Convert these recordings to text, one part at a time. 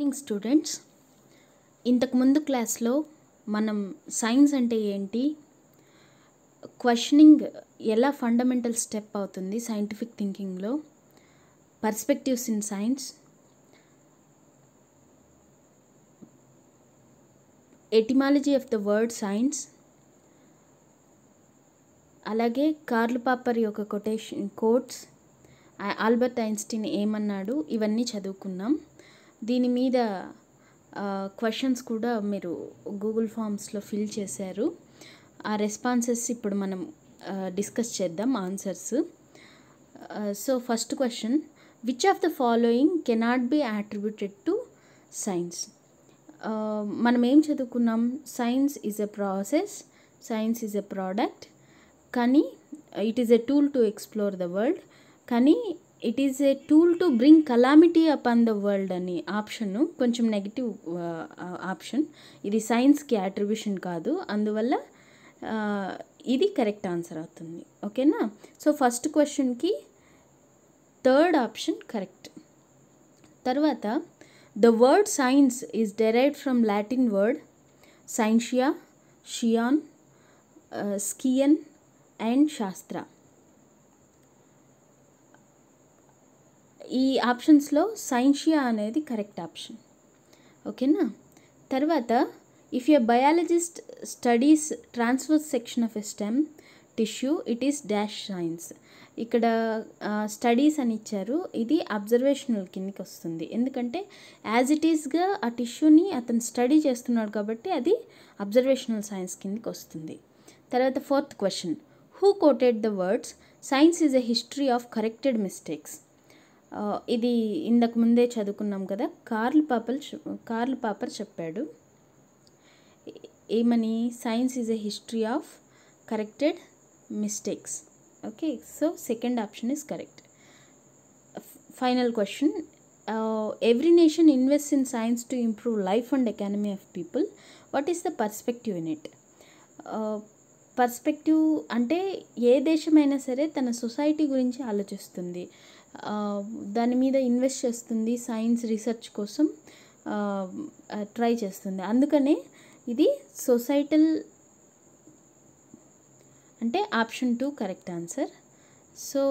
evening students ఇంతకుముందు క్లాస్లో మనం సైన్స్ అంటే ఏంటి క్వశ్చనింగ్ ఎలా ఫండమెంటల్ స్టెప్ అవుతుంది సైంటిఫిక్ థింకింగ్లో perspectives in science etymology of the word science అలాగే కార్లు పాపర్ యొక్క కొటేషన్ కోట్స్ ఆల్బర్ట్ ఐన్స్టీన్ ఏమన్నాడు ఇవన్నీ చదువుకున్నాం దీని మీద క్వశ్చన్స్ కూడా మీరు గూగుల్ ఫామ్స్లో ఫిల్ చేశారు ఆ రెస్పాన్సెస్ ఇప్పుడు మనం డిస్కస్ చేద్దాం answers so first question which of the following cannot be attributed to science మనం ఏం చదువుకున్నాం science is a process science is a product కానీ it is a tool to explore the world కానీ it is a tool to bring calamity upon the world అని option కొంచెం negative option uh, uh, ఇది సైన్స్కి attribution కాదు అందువల్ల uh, ఇది correct answer అవుతుంది ఓకేనా సో ఫస్ట్ క్వశ్చన్కి థర్డ్ ఆప్షన్ కరెక్ట్ తర్వాత the word science is derived from Latin word scientia షియాన్ స్కియన్ అండ్ శాస్త్ర ఈ ఆప్షన్స్లో సైన్షియా అనేది కరెక్ట్ ఆప్షన్ ఓకేనా తర్వాత if a biologist studies transverse section of a stem tissue it is dash science ఇక్కడ స్టడీస్ అని ఇచ్చారు ఇది అబ్జర్వేషనల్ కిందకి వస్తుంది ఎందుకంటే యాజ్ ఇట్ ఈస్గా ఆ టిష్యూని అతను స్టడీ చేస్తున్నాడు కాబట్టి అది అబ్జర్వేషనల్ సైన్స్ కిందకి వస్తుంది తర్వాత fourth question who quoted the words science is a history of corrected mistakes ఇది ఇంతకు ముందే చదువుకున్నాం కదా కార్ల్ పాపర్ కార్ల్ పాపర్ చెప్పాడు ఏమని science is a history of corrected mistakes okay so second option is correct final question every nation invest in science to improve life and economy of people what is the perspective in it perspective అంటే ఏ దేశమైనా సరే తన society గురించి ఆలోచిస్తుంది దాని మీద invest చేస్తుంది science research కోసం ట్రై చేస్తుంది అందుకనే ఇది సొసైటల్ అంటే option two correct answer so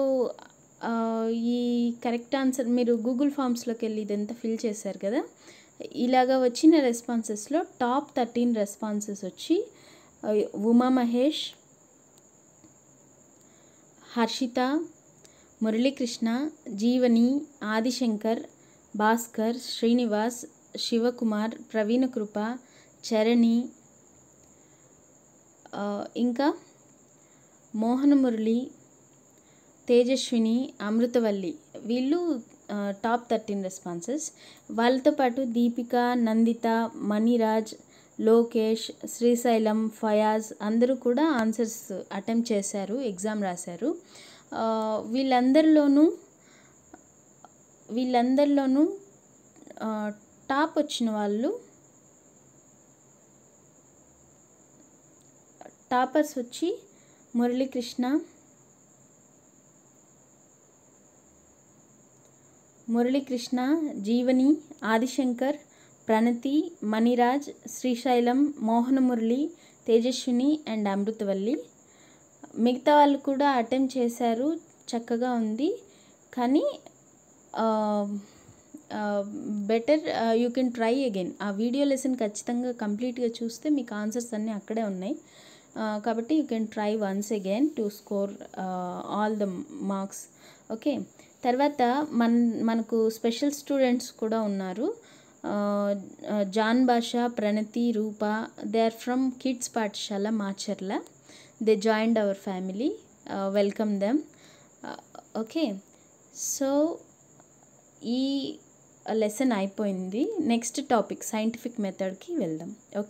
ఈ కరెక్ట్ ఆన్సర్ మీరు గూగుల్ ఫామ్స్లోకి వెళ్ళి ఇదంతా ఫిల్ చేశారు కదా ఇలాగ వచ్చిన రెస్పాన్సెస్లో టాప్ థర్టీన్ రెస్పాన్సెస్ వచ్చి ఉమా మహేష్ హర్షిత మురళీకృష్ణ జీవని ఆదిశంకర్ భాస్కర్ శ్రీనివాస్ శివకుమార్ కృప చరణి ఇంకా మోహన మురళి తేజస్విని అమృతవల్లి వీళ్ళు టాప్ థర్టీన్ రెస్పాన్సెస్ వాళ్ళతో పాటు దీపిక నందిత మణిరాజ్ లోకేష్ శ్రీశైలం ఫయాజ్ అందరూ కూడా ఆన్సర్స్ అటెంప్ట్ చేశారు ఎగ్జామ్ రాశారు వీళ్ళందరిలోనూ వీళ్ళందరిలోనూ టాప్ వచ్చిన వాళ్ళు టాపర్స్ వచ్చి మురళీకృష్ణ మురళీకృష్ణ జీవని ఆదిశంకర్ ప్రణతి మణిరాజ్ శ్రీశైలం మోహనమురళి తేజస్విని అండ్ అమృతవల్లి మిగతా వాళ్ళు కూడా అటెంప్ట్ చేశారు చక్కగా ఉంది కానీ better you can try again ఆ వీడియో లెసన్ ఖచ్చితంగా కంప్లీట్గా చూస్తే మీకు ఆన్సర్స్ అన్నీ అక్కడే ఉన్నాయి కాబట్టి you can try once again to score all the marks okay తర్వాత మన మనకు స్పెషల్ స్టూడెంట్స్ కూడా ఉన్నారు Jan Basha Pranathi Roopa they are from kids Pathashala Macherla they joined hour family welcome them okay so ఈ లెసన్ అయిపోయింది నెక్స్ట్ టాపిక్ సైంటిఫిక్ మెథడ్కి వెళ్దాం ఓకే